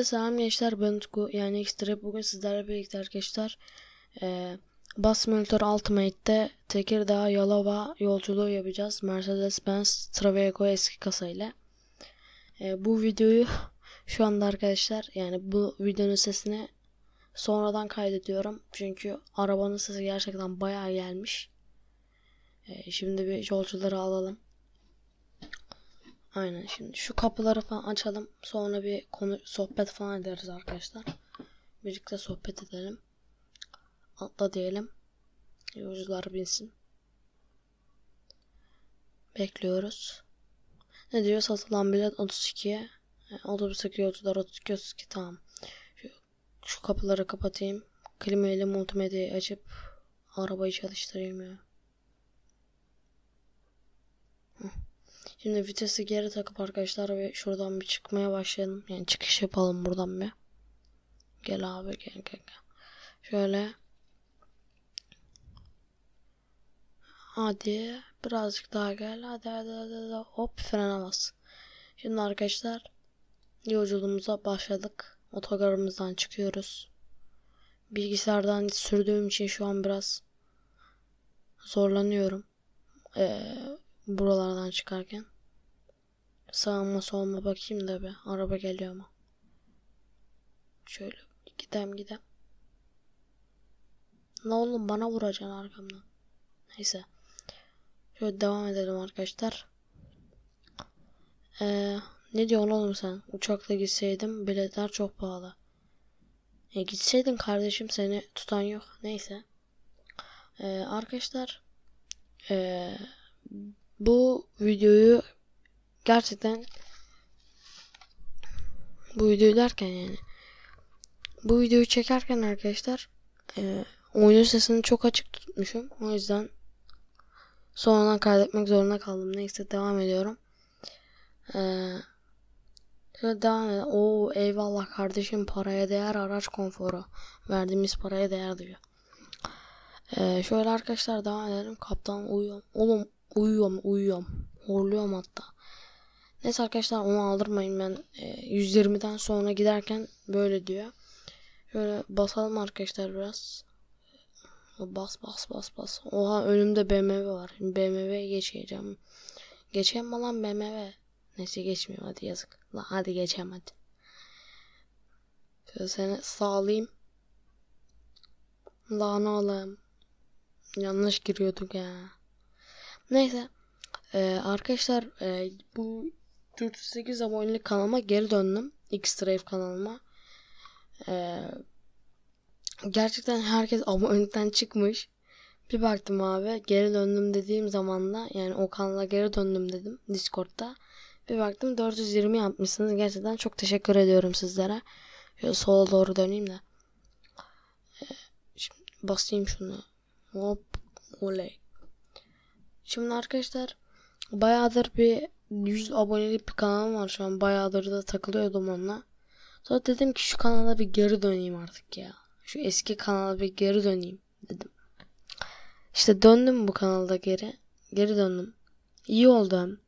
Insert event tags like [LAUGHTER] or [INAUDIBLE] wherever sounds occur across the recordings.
Herkese selam gençler ben Utku yani Xtrep bugün sizlerle birlikte arkadaşlar e, ee, Bus Monitor Ultimate'de Tekirdağ Yalova yolculuğu yapacağız Mercedes-Benz Traveco eski kasayla e, Bu videoyu [LAUGHS] şu anda arkadaşlar yani bu videonun sesini sonradan kaydediyorum çünkü arabanın sesi gerçekten bayağı gelmiş e, Şimdi bir yolcuları alalım Aynen şimdi şu kapıları falan açalım. Sonra bir konu sohbet falan ederiz arkadaşlar. Birlikte sohbet edelim. Atla diyelim. Yolcular binsin. Bekliyoruz. Ne diyor? Satılan bilet 32. Yani e, otobüsteki yolcular 32, 32 tamam. Şu, şu kapıları kapatayım. Klima ile multimedyayı açıp arabayı çalıştırayım ya. Şimdi vitesi geri takıp arkadaşlar ve şuradan bir çıkmaya başlayalım. Yani çıkış yapalım buradan bir. Gel abi gel gel gel. Şöyle. Hadi birazcık daha gel. Hadi hadi hadi, hadi. hop frene bas. Şimdi arkadaşlar yolculuğumuza başladık. Otogarımızdan çıkıyoruz. Bilgisayardan sürdüğüm için şu an biraz zorlanıyorum. Ee, Buralardan çıkarken. Sağıma soluma bakayım da bir araba geliyor mu? Şöyle gidem gidem. Ne oğlum bana vuracaksın arkamdan. Neyse. Şöyle devam edelim arkadaşlar. Ee, ne diyorsun oğlum sen? Uçakla gitseydim biletler çok pahalı. E, gitseydin kardeşim seni tutan yok. Neyse. Ee, arkadaşlar. Ee, bu videoyu gerçekten bu videoyu derken yani bu videoyu çekerken arkadaşlar e, oyunun sesini çok açık tutmuşum. O yüzden sonradan kaydetmek zorunda kaldım. Neyse devam ediyorum. Ee, şöyle devam edelim. Oo eyvallah kardeşim paraya değer araç konforu. Verdiğimiz paraya değer diyor. Ee, şöyle arkadaşlar devam edelim. Kaptan uyuyor. Oğlum Uyuyorum uyuyorum. Horluyorum hatta. Neyse arkadaşlar onu aldırmayın ben e, 120'den sonra giderken böyle diyor. Şöyle basalım arkadaşlar biraz. E, bas bas bas bas. Oha önümde BMW var. BMW geçeceğim. Geçeyim lan BMW? Neyse geçmiyor hadi yazık. Lan hadi geçeyim hadi. Şöyle seni sağlayayım. Lan oğlum. Yanlış giriyorduk ya. Neyse. Ee, arkadaşlar e, bu 48 abonelik kanalıma geri döndüm. X-Drive kanalıma. Ee, gerçekten herkes abonelikten çıkmış. Bir baktım abi geri döndüm dediğim zaman da yani o kanala geri döndüm dedim Discord'da. Bir baktım 420 yapmışsınız. Gerçekten çok teşekkür ediyorum sizlere. Şöyle sola doğru döneyim de. Ee, şimdi basayım şunu. Hop. Oley. Şimdi arkadaşlar bayağıdır bir 100 abonelik bir kanalım var şu an. Bayağıdır da takılıyordum onunla. Sonra dedim ki şu kanala bir geri döneyim artık ya. Şu eski kanala bir geri döneyim dedim. İşte döndüm bu kanalda geri. Geri döndüm. İyi oldu hem.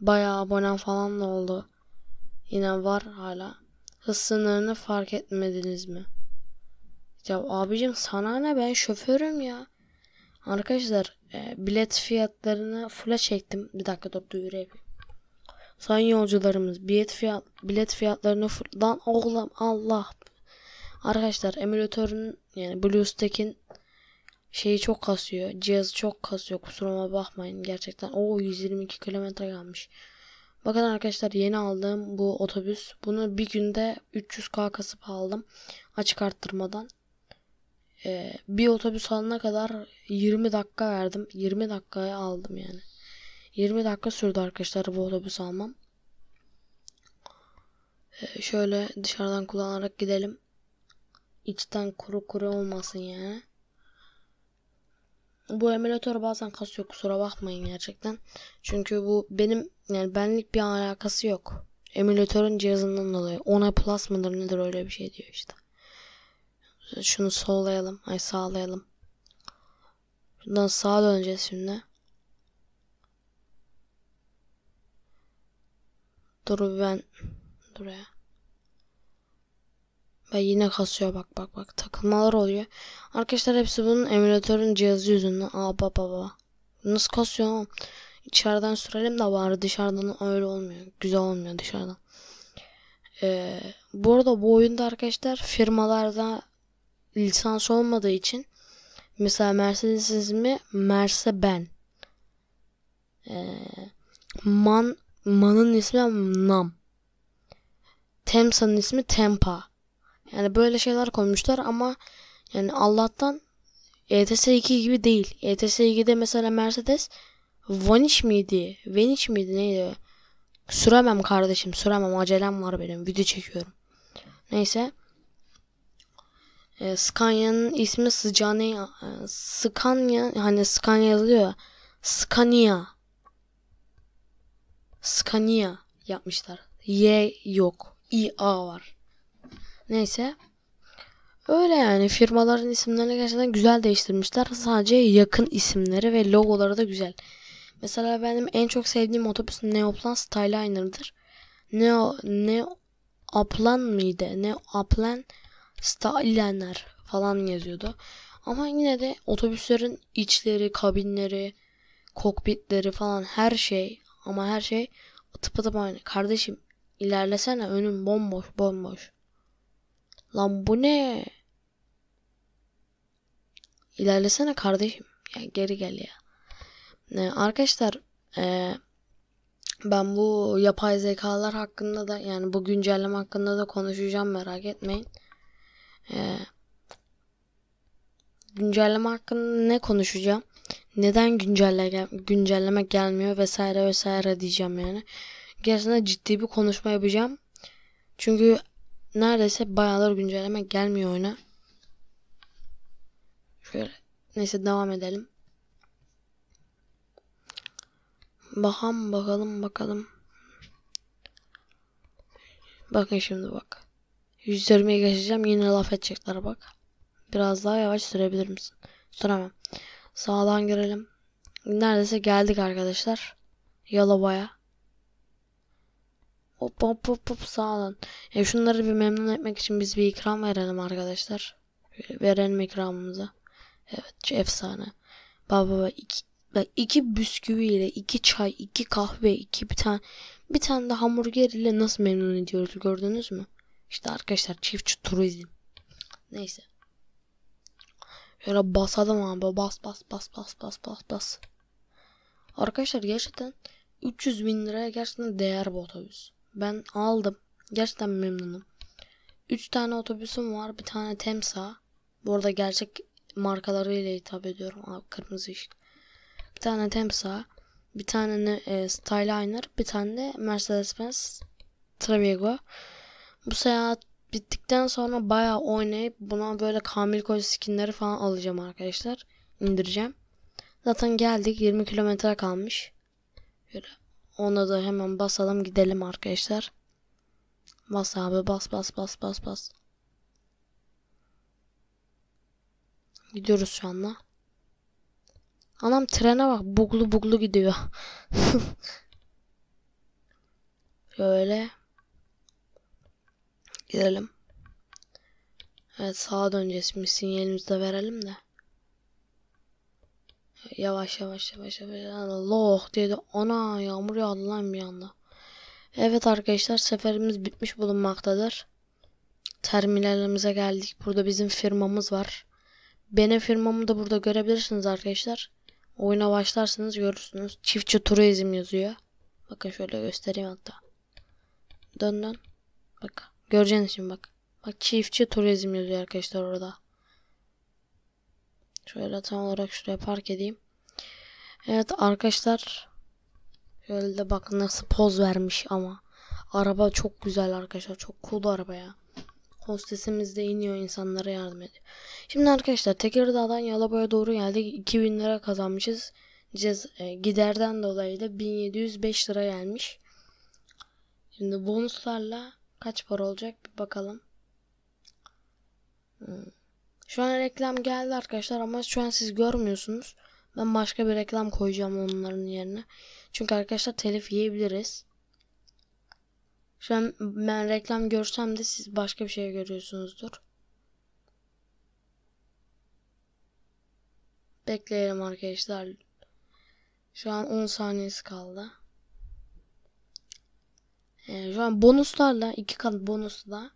Bayağı abonem falan da oldu. Yine var hala. Hız sınırını fark etmediniz mi? Ya abicim sana ne ben şoförüm ya. Arkadaşlar e, bilet fiyatlarını full'a çektim. Bir dakika dur duyurayım. yapayım. Sayın yolcularımız bilet fiyat bilet fiyatlarını full'dan oğlum Allah. Arkadaşlar emülatörün yani BlueStack'in şeyi çok kasıyor. Cihazı çok kasıyor. Kusuruma bakmayın gerçekten. O 122 kilometre kalmış. Bakın arkadaşlar yeni aldığım bu otobüs. Bunu bir günde 300k kasıp aldım. Açık arttırmadan e, bir otobüs alana kadar 20 dakika verdim. 20 dakikaya aldım yani. 20 dakika sürdü arkadaşlar bu otobüs almam. E, şöyle dışarıdan kullanarak gidelim. İçten kuru kuru olmasın yani. Bu emülatör bazen kasıyor kusura bakmayın gerçekten. Çünkü bu benim yani benlik bir alakası yok. Emülatörün cihazından dolayı. Ona plus mıdır nedir öyle bir şey diyor işte. Şunu sollayalım. Ay sağlayalım. Buradan sağa döneceğiz şimdi. Dur ben dur ya. Ve yine kasıyor bak bak bak takılmalar oluyor. Arkadaşlar hepsi bunun emülatörün cihazı yüzünden. Aa baba baba. Nasıl kasıyor ama. İçeriden sürelim de var dışarıdan öyle olmuyor. Güzel olmuyor dışarıdan. Ee, bu arada bu oyunda arkadaşlar firmalarda lisans olmadığı için mesela Mercedes'iz ismi Merse ben. Ee, man Man'ın ismi Nam. Temsa'nın ismi Tempa. Yani böyle şeyler koymuşlar ama yani Allah'tan ETS 2 gibi değil. ETS 2'de mesela Mercedes Vanish miydi? Vanish miydi neydi? Süremem kardeşim süremem acelem var benim video çekiyorum. Neyse e, Scania'nın ismi Scania. E, Scania hani Scania yazılıyor. Scania. Scania yapmışlar. Y yok. i a var. Neyse. Öyle yani firmaların isimlerini gerçekten güzel değiştirmişler. Sadece yakın isimleri ve logoları da güzel. Mesela benim en çok sevdiğim otobüs Neoplan Styliner'dır. Neo, Neoplan mıydı? Neoplan Stalinler falan yazıyordu. Ama yine de otobüslerin içleri, kabinleri, kokpitleri falan her şey ama her şey tıpatıp aynı. Kardeşim ilerlesene önüm bomboş bomboş. Lan bu ne? İlerlesene kardeşim. Ya geri gel ya. Ee, arkadaşlar e, ben bu yapay zekalar hakkında da yani bu güncelleme hakkında da konuşacağım merak etmeyin e, güncelleme hakkında ne konuşacağım? Neden güncelle, güncelleme gelmiyor vesaire vesaire diyeceğim yani. Gerçekten ciddi bir konuşma yapacağım. Çünkü neredeyse bayağıdır güncelleme gelmiyor oyuna. Şöyle neyse devam edelim. Bakalım bakalım bakalım. Bakın şimdi bak. 120'ye geçeceğim. Yine laf edecekler bak. Biraz daha yavaş sürebilir misin? Süremem. Sağdan girelim. Neredeyse geldik arkadaşlar. Yalova'ya. Hop hop hop hop sağdan. E şunları bir memnun etmek için biz bir ikram verelim arkadaşlar. Verelim ikramımıza Evet efsane. Baba baba iki, bak iki bisküvi ile iki çay, iki kahve, iki bir tane bir tane de hamburger ile nasıl memnun ediyoruz gördünüz mü? İşte arkadaşlar çiftçi turizm. Neyse. Şöyle basadım abi. Bas bas bas bas bas bas bas. Arkadaşlar gerçekten 300 bin liraya gerçekten değer bu otobüs. Ben aldım. Gerçekten memnunum. 3 tane otobüsüm var. Bir tane Temsa. Bu arada gerçek markalarıyla hitap ediyorum. Abi, kırmızı ışık. Bir tane Temsa. Bir tane e, Styliner. Bir tane de Mercedes-Benz Travigo. Bu seyahat bittikten sonra bayağı oynayıp buna böyle Kamil Koç skinleri falan alacağım arkadaşlar. İndireceğim. Zaten geldik 20 kilometre kalmış. böyle ona da hemen basalım gidelim arkadaşlar. Bas abi bas bas bas bas bas. Gidiyoruz şu anda. Anam trene bak buglu buglu gidiyor. [LAUGHS] Şöyle Gidelim. Evet sağa döneceğiz. Şimdi sinyalimizi de verelim de. Yavaş yavaş yavaş yavaş. Allah dedi. Ana yağmur yağdı lan bir anda. Evet arkadaşlar seferimiz bitmiş bulunmaktadır. Terminalimize geldik. Burada bizim firmamız var. Benim firmamı da burada görebilirsiniz arkadaşlar. Oyuna başlarsanız görürsünüz. Çiftçi turizm yazıyor. Bakın şöyle göstereyim hatta. Dön dön. Bakın. Göreceğiniz için bak. Bak çiftçi turizm yazıyor arkadaşlar orada. Şöyle tam olarak şuraya park edeyim. Evet arkadaşlar. Şöyle de bak nasıl poz vermiş ama. Araba çok güzel arkadaşlar. Çok cool araba ya. Hostesimiz de iniyor insanlara yardım ediyor. Şimdi arkadaşlar Tekirdağ'dan Yalaba'ya doğru geldik. 2000 lira kazanmışız. Cez, e, giderden dolayı da 1705 lira gelmiş. Şimdi bonuslarla Kaç para olacak bir bakalım. Hmm. Şu an reklam geldi arkadaşlar ama şu an siz görmüyorsunuz. Ben başka bir reklam koyacağım onların yerine. Çünkü arkadaşlar telif yiyebiliriz. Şu an ben reklam görsem de siz başka bir şey görüyorsunuzdur. Bekleyelim arkadaşlar. Şu an 10 saniyesi kaldı. E, şu an bonuslarla 2K bonusla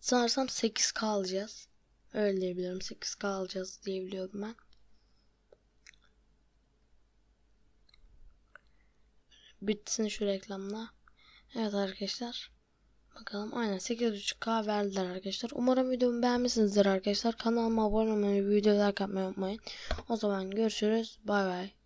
sanırsam 8 kalacağız. Öyle diyebiliyorum. 8 kalacağız alacağız diyebiliyorum ben. Bitsin şu reklamla. Evet arkadaşlar. Bakalım aynen 8.5K verdiler arkadaşlar. Umarım videomu beğenmişsinizdir arkadaşlar. Kanalıma abone olmayı, videolar yapmayı unutmayın. O zaman görüşürüz. Bay bay.